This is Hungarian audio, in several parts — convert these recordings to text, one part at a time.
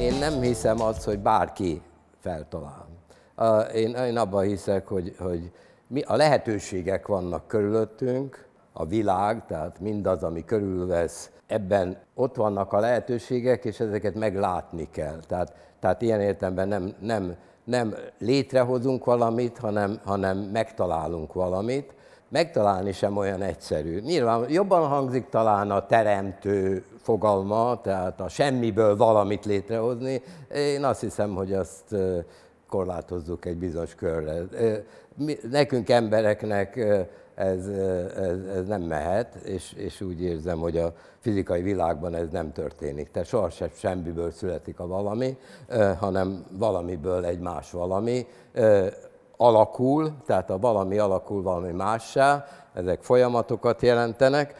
Én nem hiszem azt, hogy bárki feltalál. Én, én abban hiszek, hogy, hogy mi, a lehetőségek vannak körülöttünk, a világ, tehát mindaz, ami körülvesz, ebben ott vannak a lehetőségek, és ezeket meglátni kell. Tehát, tehát ilyen értemben nem, nem, nem létrehozunk valamit, hanem, hanem megtalálunk valamit, megtalálni sem olyan egyszerű. Nyilván jobban hangzik talán a teremtő fogalma, tehát a semmiből valamit létrehozni. Én azt hiszem, hogy azt korlátozzuk egy bizonyos körre. Nekünk embereknek ez, ez, ez nem mehet, és, és úgy érzem, hogy a fizikai világban ez nem történik. Tehát sohasem semmiből születik a valami, hanem valamiből egy más valami alakul, tehát a valami alakul valami mássá, ezek folyamatokat jelentenek,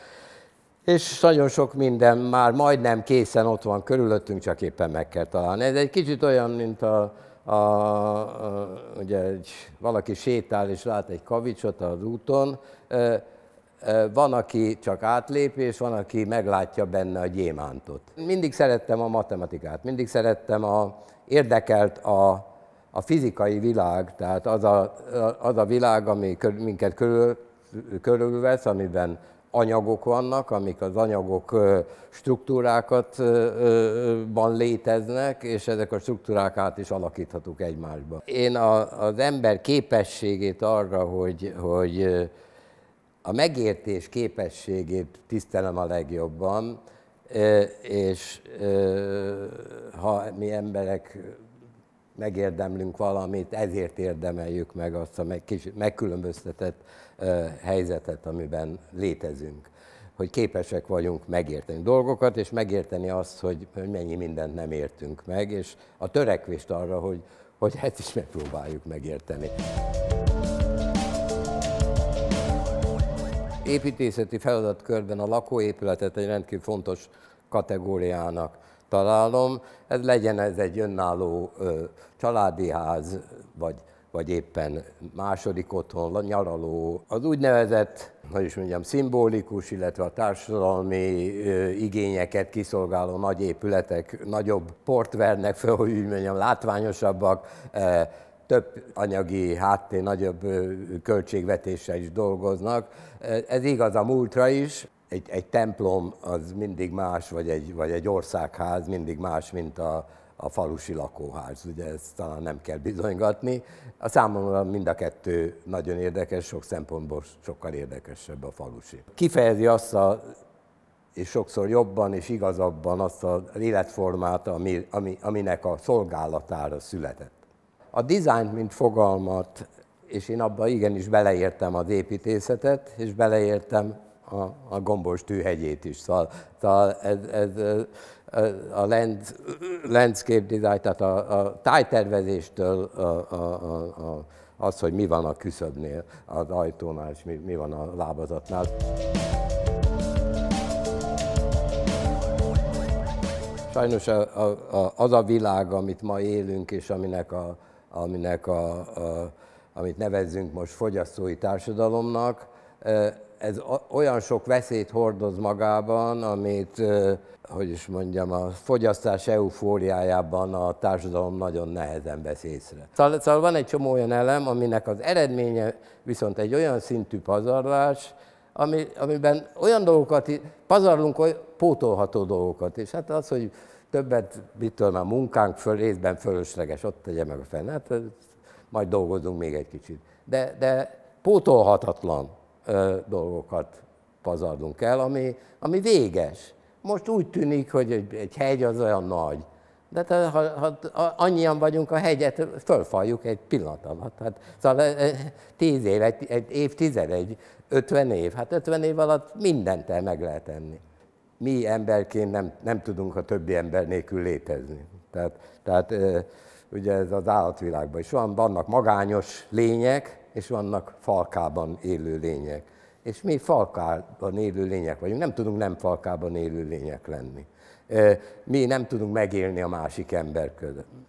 és nagyon sok minden már majdnem készen ott van körülöttünk, csak éppen meg kell találni. Ez egy kicsit olyan, mint a, a, a ugye egy, valaki sétál és lát egy kavicsot az úton, e, e, van, aki csak és van, aki meglátja benne a gyémántot. Mindig szerettem a matematikát, mindig szerettem a, érdekelt a, a fizikai világ, tehát az a, az a világ, ami minket körül, körülvesz, amiben anyagok vannak, amik az anyagok struktúrákatban léteznek, és ezek a struktúrák át is alakíthatók egymásba. Én a, az ember képességét arra, hogy, hogy a megértés képességét tisztelem a legjobban, és ha mi emberek megérdemlünk valamit, ezért érdemeljük meg azt a meg, kis, megkülönböztetett ö, helyzetet, amiben létezünk. Hogy képesek vagyunk megérteni dolgokat, és megérteni azt, hogy mennyi mindent nem értünk meg, és a törekvést arra, hogy, hogy ezt is megpróbáljuk megérteni. Építészeti feladatkörben a lakóépületet egy rendkívül fontos kategóriának találom, ez legyen ez egy önálló ö, családi ház, vagy, vagy éppen második otthon, nyaraló. Az úgynevezett, hogy is mondjam, szimbolikus, illetve a társadalmi ö, igényeket kiszolgáló nagy épületek nagyobb port vernek fel, hogy úgy mondjam, látványosabbak, ö, több anyagi háttér, nagyobb költségvetéssel is dolgoznak. Ez igaz a múltra is, egy, egy templom az mindig más, vagy egy, vagy egy országház mindig más, mint a, a falusi lakóház. Ugye ezt talán nem kell bizonygatni. A számomra mind a kettő nagyon érdekes, sok szempontból sokkal érdekesebb a falusi. Kifejezi azt a, és sokszor jobban és igazabban azt az életformát, ami, ami, aminek a szolgálatára született. A dizájnt, mint fogalmat, és én abba igenis beleértem az építészetet, és beleértem a, a gombos tűhegyét is. Szóval, szóval ez, ez, a land, landscape design, tehát a, a tájtervezéstől a, a, a, az, hogy mi van a küszöbnél, az ajtónál, és mi, mi van a lábazatnál. Sajnos a, a, a, az a világ, amit ma élünk, és aminek a, aminek a, a amit nevezzünk most fogyasztói társadalomnak, ez olyan sok veszélyt hordoz magában, amit, hogy is mondjam, a fogyasztás eufóriájában a társadalom nagyon nehezen vesz észre. Szóval, szóval van egy csomó olyan elem, aminek az eredménye viszont egy olyan szintű pazarlás, ami, amiben olyan dolgokat, pazarlunk oly, pótolható dolgokat, és hát az, hogy többet, mit tudom, a munkánk föl, részben fölösleges, ott tegye meg a fenn, hát majd dolgozunk még egy kicsit. De, de pótolhatatlan dolgokat pazarlunk el, ami, ami véges. Most úgy tűnik, hogy egy, egy hegy az olyan nagy, de te, ha, ha annyian vagyunk a hegyet, fölfaljuk egy pillanat alatt. Hát, szóval tíz év, egy, egy évtized, egy ötven év. Hát ötven év alatt mindent el meg lehet enni. Mi emberként nem, nem tudunk a többi ember nélkül létezni. Tehát, tehát ugye ez az állatvilágban is van, vannak magányos lények, és vannak falkában élő lények. És mi falkában élő lények vagyunk, nem tudunk nem falkában élő lények lenni. Mi nem tudunk megélni a másik ember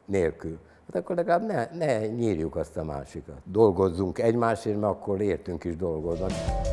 nélkül. Hát akkor legalább ne, ne nyírjuk azt a másikat. Dolgozzunk egymásért, mert akkor értünk is dolgozni.